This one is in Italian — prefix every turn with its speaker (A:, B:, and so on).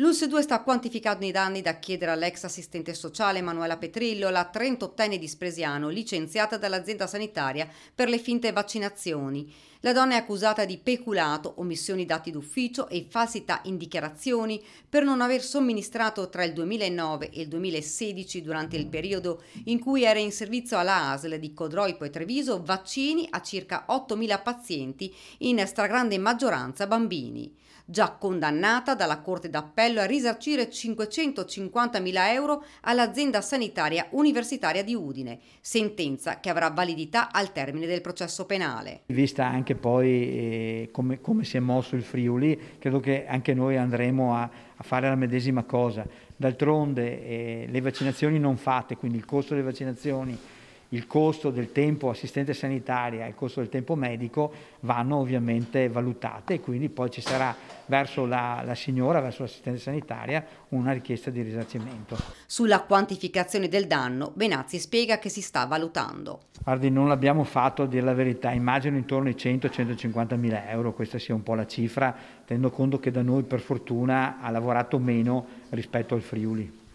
A: L'Ulse 2 sta quantificando i danni da chiedere all'ex assistente sociale Manuela Petrillo, la 38enne di Spresiano, licenziata dall'azienda sanitaria per le finte vaccinazioni. La donna è accusata di peculato, omissioni dati d'ufficio e falsità in dichiarazioni per non aver somministrato tra il 2009 e il 2016, durante il periodo in cui era in servizio alla ASL di Codroipo e Treviso, vaccini a circa 8.000 pazienti, in stragrande maggioranza bambini già condannata dalla Corte d'Appello a risarcire 550.000 euro all'azienda sanitaria universitaria di Udine, sentenza che avrà validità al termine del processo penale.
B: Vista anche poi eh, come, come, si è mosso il Friuli, credo che anche noi andremo a, a fare la medesima cosa. D'altronde eh, le vaccinazioni non fatte, quindi il costo delle vaccinazioni il costo del tempo assistente sanitaria e il costo del tempo medico vanno ovviamente valutate e quindi poi ci sarà verso la, la signora, verso l'assistente sanitaria, una richiesta di risarcimento.
A: Sulla quantificazione del danno, Benazzi spiega che si sta valutando.
B: Guardi, non l'abbiamo fatto a dire la verità, immagino intorno ai 100-150 mila euro, questa sia un po' la cifra, tenendo conto che da noi per fortuna ha lavorato meno rispetto al Friuli.